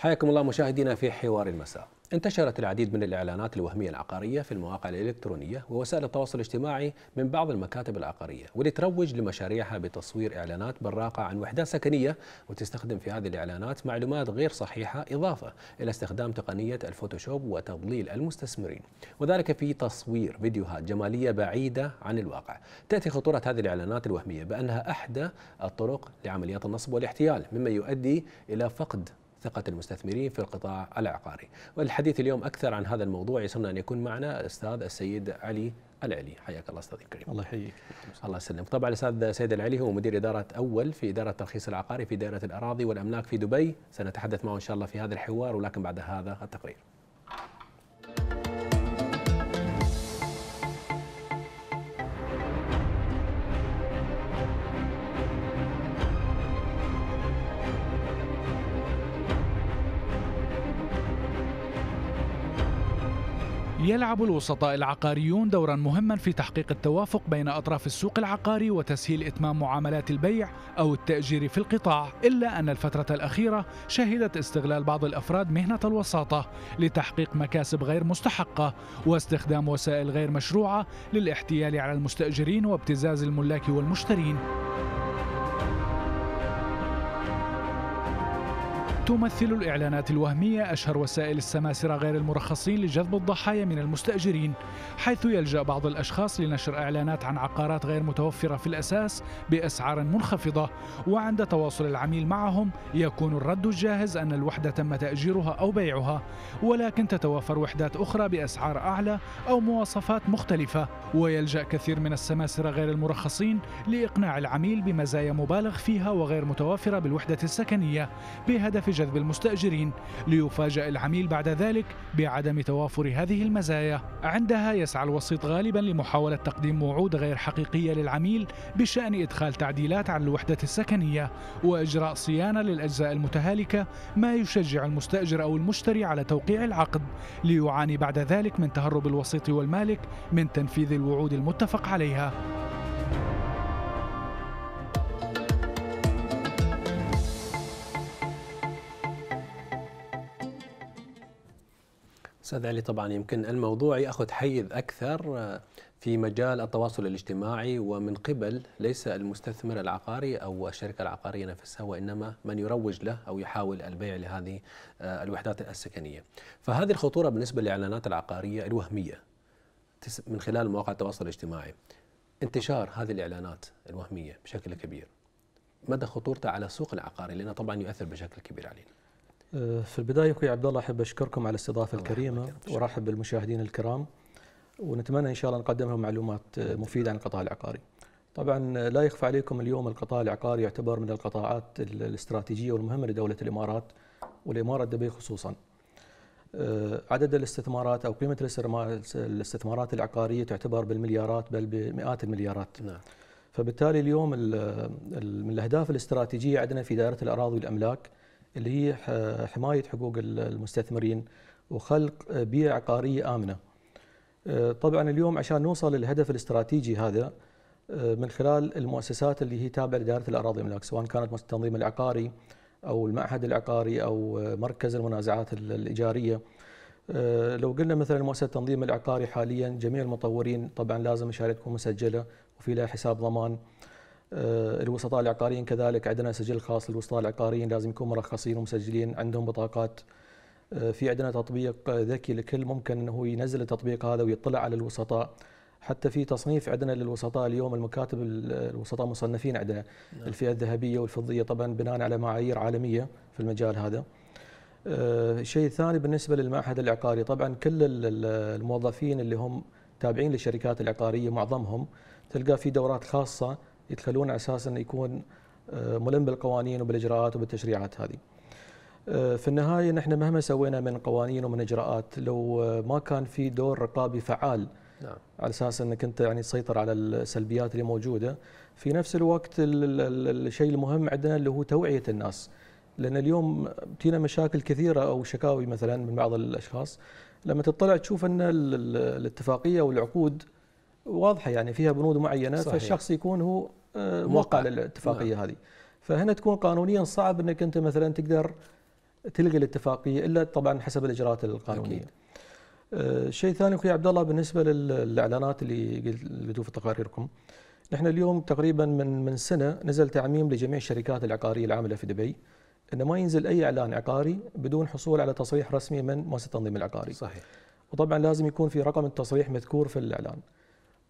حياكم الله مشاهدينا في حوار المساء انتشرت العديد من الإعلانات الوهمية العقارية في المواقع الإلكترونية ووسائل التواصل الاجتماعي من بعض المكاتب العقارية واللي تروج لمشاريعها بتصوير إعلانات براقة عن وحدات سكنية وتستخدم في هذه الإعلانات معلومات غير صحيحة إضافة إلى استخدام تقنية الفوتوشوب وتضليل المستثمرين وذلك في تصوير فيديوهات جمالية بعيدة عن الواقع تأتي خطورة هذه الإعلانات الوهمية بأنها أحدى الطرق لعمليات النصب والاحتيال مما يؤدي إلى فقد ثقة المستثمرين في القطاع العقاري والحديث اليوم أكثر عن هذا الموضوع يسرنا أن يكون معنا الأستاذ السيد علي العلي حياك الله استاذ الكريم الله يحييك الله يسلمك طبعا الاستاذ سيد العلي هو مدير اداره اول في اداره الترخيص العقاري في دائره الاراضي والاملاك في دبي سنتحدث معه ان شاء الله في هذا الحوار ولكن بعد هذا التقرير يلعب الوسطاء العقاريون دورا مهما في تحقيق التوافق بين أطراف السوق العقاري وتسهيل إتمام معاملات البيع أو التأجير في القطاع إلا أن الفترة الأخيرة شهدت استغلال بعض الأفراد مهنة الوساطة لتحقيق مكاسب غير مستحقة واستخدام وسائل غير مشروعة للاحتيال على المستأجرين وابتزاز الملاك والمشترين تمثل الإعلانات الوهمية أشهر وسائل السماسرة غير المرخصين لجذب الضحايا من المستأجرين حيث يلجأ بعض الأشخاص لنشر إعلانات عن عقارات غير متوفرة في الأساس بأسعار منخفضة وعند تواصل العميل معهم يكون الرد الجاهز أن الوحدة تم تأجيرها أو بيعها ولكن تتوافر وحدات أخرى بأسعار أعلى أو مواصفات مختلفة ويلجأ كثير من السماسرة غير المرخصين لإقناع العميل بمزايا مبالغ فيها وغير متوافرة بالوحدة السكنية بهدف جذب المستأجرين ليفاجأ العميل بعد ذلك بعدم توافر هذه المزايا عندها يسعى الوسيط غالبا لمحاولة تقديم وعود غير حقيقية للعميل بشأن إدخال تعديلات على الوحدة السكنية وإجراء صيانة للأجزاء المتهالكة ما يشجع المستأجر أو المشتري على توقيع العقد ليعاني بعد ذلك من تهرب الوسيط والمالك من تنفيذ الوعود المتفق عليها استاذ علي طبعا يمكن الموضوع ياخذ حيز اكثر آه، في مجال التواصل الاجتماعي ومن قبل ليس المستثمر العقاري او الشركه العقاريه نفسها وانما من يروج له او يحاول البيع لهذه آه، الوحدات السكنيه. فهذه الخطوره بالنسبه للاعلانات العقاريه الوهميه من خلال مواقع التواصل الاجتماعي. انتشار هذه الاعلانات الوهميه بشكل كبير. مدى خطورته على السوق العقاري لانه طبعا يؤثر بشكل كبير علينا. آه، في البدايه اخوي عبد الله احب اشكركم على الاستضافه الكريمه وارحب بالمشاهدين الكرام ونتمنى ان شاء الله نقدم لهم معلومات آه، مفيده عن القطاع العقاري. طبعا آه، لا يخفى عليكم اليوم القطاع العقاري يعتبر من القطاعات الاستراتيجيه والمهمه لدوله الامارات والاماره الدبي خصوصا. عدد الاستثمارات او قيمه الاستثمارات العقاريه تعتبر بالمليارات بل بمئات المليارات. نعم. فبالتالي اليوم من الاهداف الاستراتيجيه عندنا في دائره الاراضي والاملاك اللي هي حمايه حقوق المستثمرين وخلق بيئه عقاريه امنه. آه، طبعا اليوم عشان نوصل للهدف الاستراتيجي هذا آه، من خلال المؤسسات اللي هي تابعه لاداره الاراضي الملاك سواء كانت التنظيم العقاري او المعهد العقاري او آه، مركز المنازعات الايجاريه لو قلنا مثلا مؤسسه التنظيم العقاري حاليا جميع المطورين طبعا لازم مشاريع تكون مسجله وفي لها حساب ضمان آه، الوسطاء العقاريين كذلك عندنا سجل خاص للوسطاء العقاريين لازم يكونوا مرخصين ومسجلين عندهم بطاقات آه، في عندنا تطبيق ذكي لكل ممكن انه هو ينزل التطبيق هذا ويطلع على الوسطاء حتى في تصنيف عندنا للوسطاء اليوم المكاتب الوسطاء مصنفين عندنا نعم. الفئه الذهبيه والفضيه طبعا بناء على معايير عالميه في المجال هذا. الشيء آه، الثاني بالنسبه للمعهد العقاري طبعا كل الموظفين اللي هم تابعين للشركات العقاريه معظمهم تلقى في دورات خاصه يتخلون على اساس انه يكون آه، ملم بالقوانين وبالاجراءات وبالتشريعات هذه. آه، في النهايه نحن مهما سوينا من قوانين ومن اجراءات لو آه، ما كان في دور رقابي فعال نعم. على اساس انك انت يعني تسيطر على السلبيات اللي موجوده في نفس الوقت الشيء المهم عندنا اللي هو توعيه الناس لان اليوم تينا مشاكل كثيره او شكاوي مثلا من بعض الاشخاص لما تطلع تشوف ان الاتفاقيه والعقود واضحه يعني فيها بنود معينه صحيح. فالشخص يكون هو آه، موقع للاتفاقيه نعم. هذه فهنا تكون قانونيا صعب انك انت مثلا تقدر تلغي الاتفاقيه الا طبعا حسب الاجراءات القانونيه. أكيد. آه، شيء ثاني اخوي عبد الله بالنسبه للاعلانات اللي قلتوه في تقاريركم. نحن اليوم تقريبا من من سنه نزل تعميم لجميع الشركات العقاريه العامله في دبي انه ما ينزل اي اعلان عقاري بدون حصول على تصريح رسمي من مؤسسه التنظيم العقاري. صحيح. وطبعا لازم يكون في رقم التصريح مذكور في الاعلان.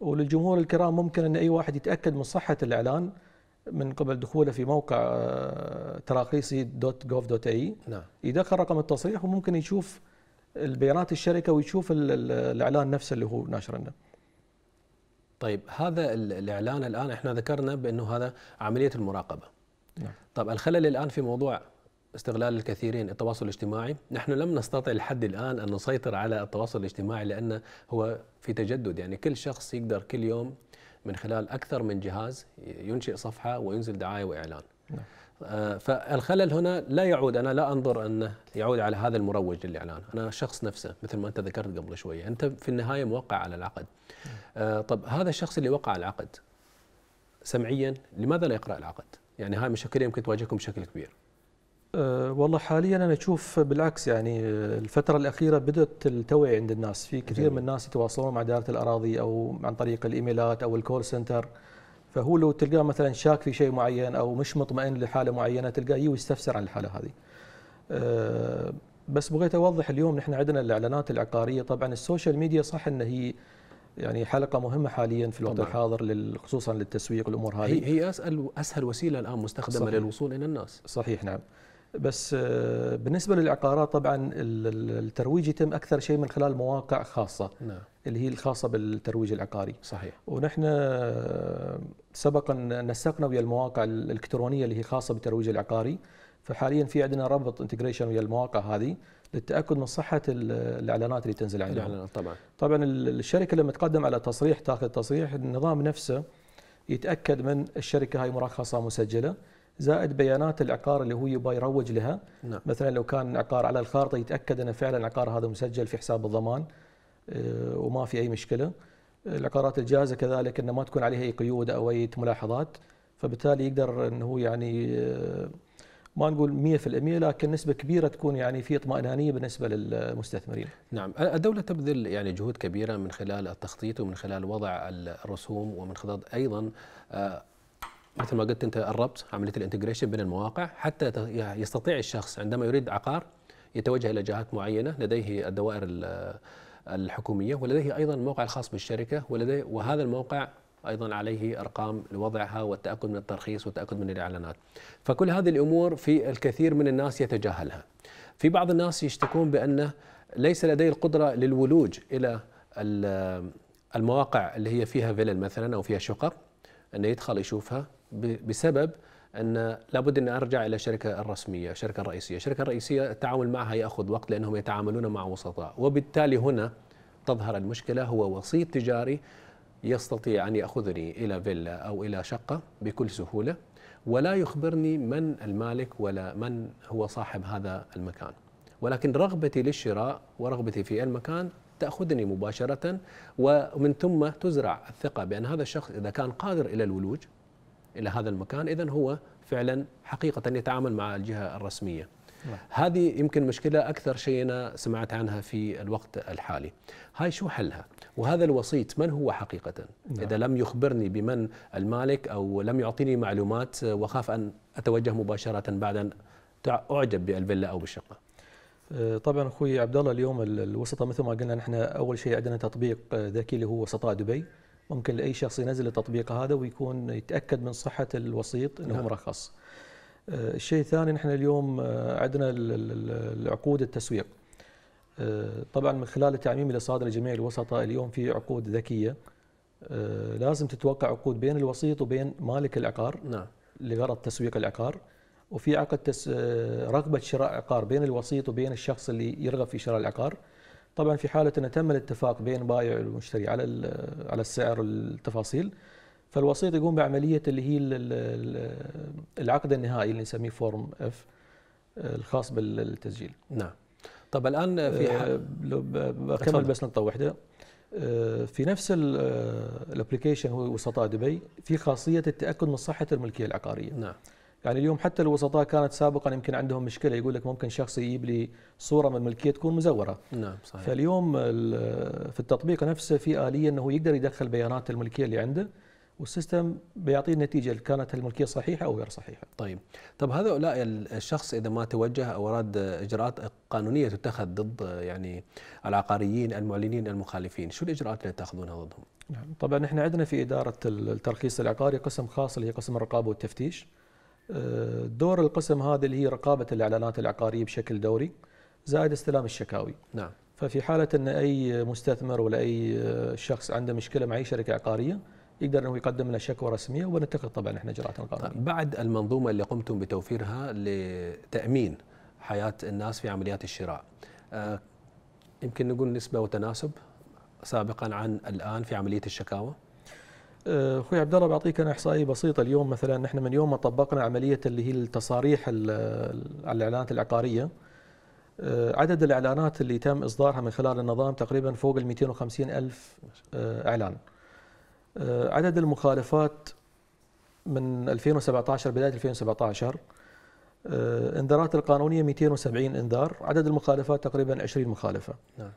وللجمهور الكرام ممكن ان اي واحد يتاكد من صحه الاعلان من قبل دخوله في موقع آه، تراخيصي دوت جوف دوت اي نعم يدخل رقم التصريح وممكن يشوف البيانات الشركه ويشوف الاعلان نفسه اللي هو ناشرنا. طيب هذا الاعلان الان احنا ذكرنا بانه هذا عمليه المراقبه. نعم. طب الخلل الان في موضوع استغلال الكثيرين التواصل الاجتماعي نحن لم نستطع لحد الآن أن نسيطر على التواصل الاجتماعي لأنه هو في تجدد يعني كل شخص يقدر كل يوم من خلال أكثر من جهاز ينشئ صفحة وينزل دعاية وإعلان نعم. آه، فالخلل هنا لا يعود أنا لا أنظر أنه يعود على هذا المروج للإعلان أنا شخص نفسه مثل ما أنت ذكرت قبل شوية أنت في النهاية موقع على العقد نعم. آه، طب هذا الشخص اللي وقع على العقد سمعيا لماذا لا يقرأ العقد يعني هاي مشكلة يمكن تواجهكم بشكل كبير أه والله حاليا انا اشوف بالعكس يعني أه، الفتره الاخيره بدات التوعيه عند الناس في كثير جميل. من الناس يتواصلون مع اداره الاراضي او عن طريق الايميلات او الكول سنتر فهو لو تلقاه مثلا شاك في شيء معين او مش مطمئن لحاله معينه تلقاه يجي ويستفسر عن الحاله هذه أه بس بغيت اوضح اليوم نحن عندنا الاعلانات العقاريه طبعا السوشيال ميديا صح ان هي يعني حلقه مهمه حاليا في الوقت طبعا. الحاضر خصوصا للتسويق والامور هذه هي اسهل اسهل وسيله الان مستخدمه صحيح. للوصول الى الناس صحيح نعم بس آه، بالنسبه للعقارات طبعا الترويج يتم اكثر شيء من خلال مواقع خاصه نعم. اللي هي الخاصه بالترويج العقاري صحيح ونحن آه، سبقا نسقنا ويا المواقع الالكترونيه اللي هي خاصه بالترويج العقاري فحاليا في عندنا رابط انتجريشن ويا المواقع هذه للتاكد من صحه الاعلانات اللي تنزل عندنا الاعلانات طبعا طبعا الشركه لما تقدم على تصريح تاخذ تصريح النظام نفسه يتاكد من الشركه هاي مرخصه مسجله زائد بيانات العقار اللي هو يبغى يروج لها نعم. مثلا لو كان عقار على الخارطه يتاكد ان فعلا العقار هذا مسجل في حساب الضمان آه، وما في اي مشكله العقارات الجاهزه كذلك انه ما تكون عليها اي قيود او اي ملاحظات فبالتالي يقدر انه هو يعني آه، ما نقول 100% لكن نسبه كبيره تكون يعني في اطمئنانيه بالنسبه للمستثمرين. نعم، الدوله تبذل يعني جهود كبيره من خلال التخطيط ومن خلال وضع الرسوم ومن خلال ايضا آه، مثل ما قلت انت الربط عمليه الانتجريشن بين المواقع حتى يستطيع الشخص عندما يريد عقار يتوجه الى جهات معينه لديه الدوائر الحكوميه ولديه ايضا الموقع الخاص بالشركه ولديه وهذا الموقع ايضا عليه ارقام لوضعها والتاكد من الترخيص والتاكد من الاعلانات. فكل هذه الامور في الكثير من الناس يتجاهلها. في بعض الناس يشتكون بانه ليس لديه القدره للولوج الى المواقع اللي هي فيها فيلل مثلا او فيها شقق انه يدخل يشوفها بسبب ان لابد ان ارجع الى الشركه الرسميه، الشركه الرئيسيه، الشركه الرئيسيه التعامل معها ياخذ وقت لانهم يتعاملون مع وسطاء، وبالتالي هنا تظهر المشكله هو وسيط تجاري يستطيع ان ياخذني الى فيلا او الى شقه بكل سهوله ولا يخبرني من المالك ولا من هو صاحب هذا المكان. ولكن رغبتي للشراء ورغبتي في المكان تأخذني مباشرة ومن ثم تزرع الثقة بأن هذا الشخص إذا كان قادر إلى الولوج إلى هذا المكان إذا هو فعلا حقيقة يتعامل مع الجهة الرسمية نعم. هذه يمكن مشكلة أكثر شيء أنا سمعت عنها في الوقت الحالي هاي شو حلها؟ وهذا الوسيط من هو حقيقة؟ نعم. إذا لم يخبرني بمن المالك أو لم يعطيني معلومات آه، وخاف أن أتوجه مباشرة بعد أن أعجب بالفيلا أو بالشقة آه، طبعا اخوي عبد الله اليوم الوسطاء مثل ما قلنا نحن اول شيء عندنا تطبيق آه، ذكي اللي هو وسطاء دبي ممكن لاي شخص ينزل التطبيق هذا ويكون يتاكد من صحه الوسيط انه نعم. مرخص. آه، الشيء الثاني نحن اليوم عندنا العقود التسويق. طبعا من خلال التعميم اللي صادر لجميع الوسطاء اليوم في عقود ذكيه لازم تتوقع عقود بين الوسيط وبين مالك العقار نعم. لغرض تسويق العقار. وفي عقد تس... آه، رغبه شراء عقار بين الوسيط وبين الشخص اللي يرغب في شراء العقار طبعا في حاله ان تم الاتفاق بين بائع والمشتري على آه، على السعر والتفاصيل فالوسيط يقوم بعمليه اللي هي العقد النهائي اللي نسميه فورم اف آه، الخاص بالتسجيل نعم طب الان في حال بكمل بس نقطه واحده في نفس الابلكيشن هو وسطاء دبي في خاصيه التاكد من صحه الملكيه العقاريه نعم يعني اليوم حتى الوسطاء كانت سابقا يمكن عندهم مشكله يقول لك ممكن شخص يجيب لي صوره من الملكيه تكون مزوره نعم صحيح فاليوم في التطبيق نفسه في اليه انه يقدر يدخل بيانات الملكيه اللي عنده والسيستم بيعطيه النتيجه اللي كانت الملكيه صحيحه او غير صحيحه. طيب، طب هؤلاء الشخص اذا ما توجه او اراد اجراءات قانونيه تتخذ ضد يعني العقاريين المعلنين المخالفين، شو الاجراءات اللي تاخذونها ضدهم؟ نعم، طبعا احنا عندنا في اداره الترخيص العقاري قسم خاص اللي هي قسم الرقابه والتفتيش. دور القسم هذا اللي هي رقابه الاعلانات العقاريه بشكل دوري زائد استلام الشكاوي نعم ففي حاله ان اي مستثمر ولا اي شخص عنده مشكله مع اي شركه عقاريه يقدر انه يقدم لنا شكوى رسميه ونتخذ طبعا احنا اجراءات قانونيه. طيب، بعد المنظومه اللي قمتم بتوفيرها لتامين حياه الناس في عمليات الشراء آه، يمكن نقول نسبه وتناسب سابقا عن الان في عمليه الشكاوى؟ آه، اخوي عبد الله بعطيك انا احصائيه بسيطه اليوم مثلا نحن من يوم ما طبقنا عمليه اللي هي التصاريح على الاعلانات العقاريه آه، عدد الاعلانات اللي تم اصدارها من خلال النظام تقريبا فوق ال 250 الف آه، اعلان عدد المخالفات من 2017 بدايه 2017 انذارات القانونيه 270 انذار عدد المخالفات تقريبا 20 مخالفه نعم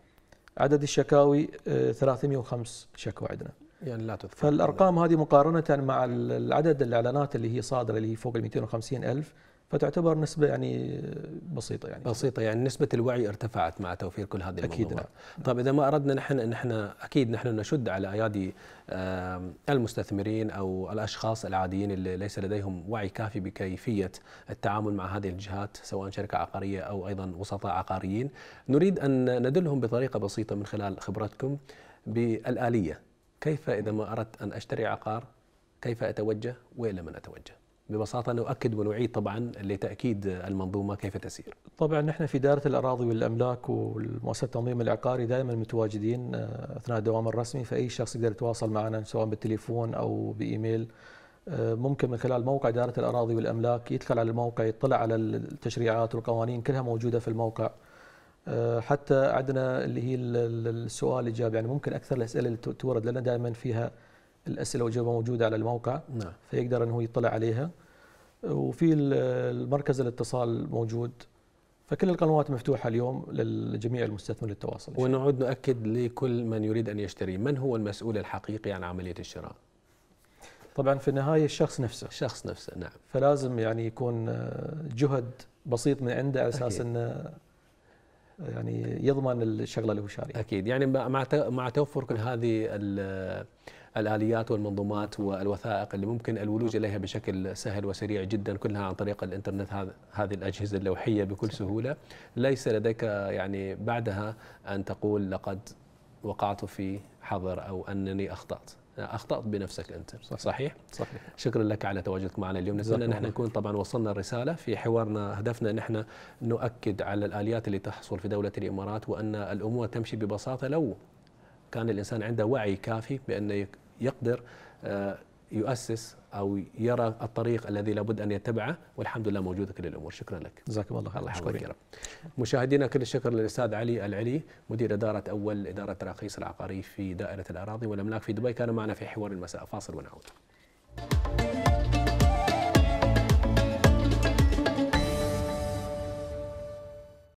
عدد الشكاوي 305 شكوى عندنا يعني لا تذكر فالارقام هذه مقارنه مع العدد الاعلانات اللي هي صادره اللي هي فوق ال 250 الف فتعتبر نسبة يعني بسيطة يعني بسيطة يعني نسبة الوعي ارتفعت مع توفير كل هذه أكيد نعم. طيب إذا ما أردنا نحن أن احنا أكيد نحن نشد على أيادي المستثمرين أو الأشخاص العاديين اللي ليس لديهم وعي كافي بكيفية التعامل مع هذه الجهات سواء شركة عقارية أو أيضا وسطاء عقاريين نريد أن ندلهم بطريقة بسيطة من خلال خبرتكم بالآلية كيف إذا ما أردت أن أشتري عقار كيف أتوجه وإلى من أتوجه ببساطة نؤكد ونعيد طبعا لتأكيد المنظومة كيف تسير طبعا نحن في دائرة الأراضي والأملاك والمؤسسة التنظيم العقاري دائما متواجدين آه، أثناء الدوام الرسمي فأي شخص يقدر يتواصل معنا سواء بالتليفون أو بإيميل آه، ممكن من خلال موقع دائرة الأراضي والأملاك يدخل على الموقع يطلع على التشريعات والقوانين كلها موجودة في الموقع آه، حتى عندنا اللي هي السؤال الاجابه يعني ممكن اكثر الاسئله اللي تورد لنا دائما فيها الاسئله والاجابه موجوده على الموقع نعم. فيقدر انه يطلع عليها وفي المركز الاتصال موجود فكل القنوات مفتوحه اليوم لجميع المستثمرين للتواصل ونعود نؤكد لكل من يريد ان يشتري من هو المسؤول الحقيقي عن عمليه الشراء طبعا في النهايه الشخص نفسه الشخص نفسه نعم فلازم يعني يكون آه، جهد بسيط من عنده على اساس انه يعني يضمن الشغله اللي هو شاريها اكيد يعني مع مع توفر كل هذه الاليات والمنظومات والوثائق اللي ممكن الولوج اليها بشكل سهل وسريع جدا كلها عن طريق الانترنت هذه الاجهزه اللوحيه بكل سهوله ليس لديك يعني بعدها ان تقول لقد وقعت في حظر او انني اخطات اخطات بنفسك انت صحيح. صحيح صحيح شكرا لك على تواجدك معنا اليوم نتمنى ان احنا نكون طبعا وصلنا الرساله في حوارنا هدفنا ان احنا نؤكد على الاليات اللي تحصل في دوله الامارات وان الامور تمشي ببساطه لو كان الانسان عنده وعي كافي بانه يقدر آه، يؤسس او يرى الطريق الذي لابد ان يتبعه والحمد لله موجوده كل الامور شكرا لك جزاكم الله خير الله يحفظك يا رب مشاهدينا كل الشكر للاستاذ علي العلي مدير اداره اول اداره تراخيص العقاري في دائره الاراضي والاملاك في دبي كان معنا في حوار المساء فاصل ونعود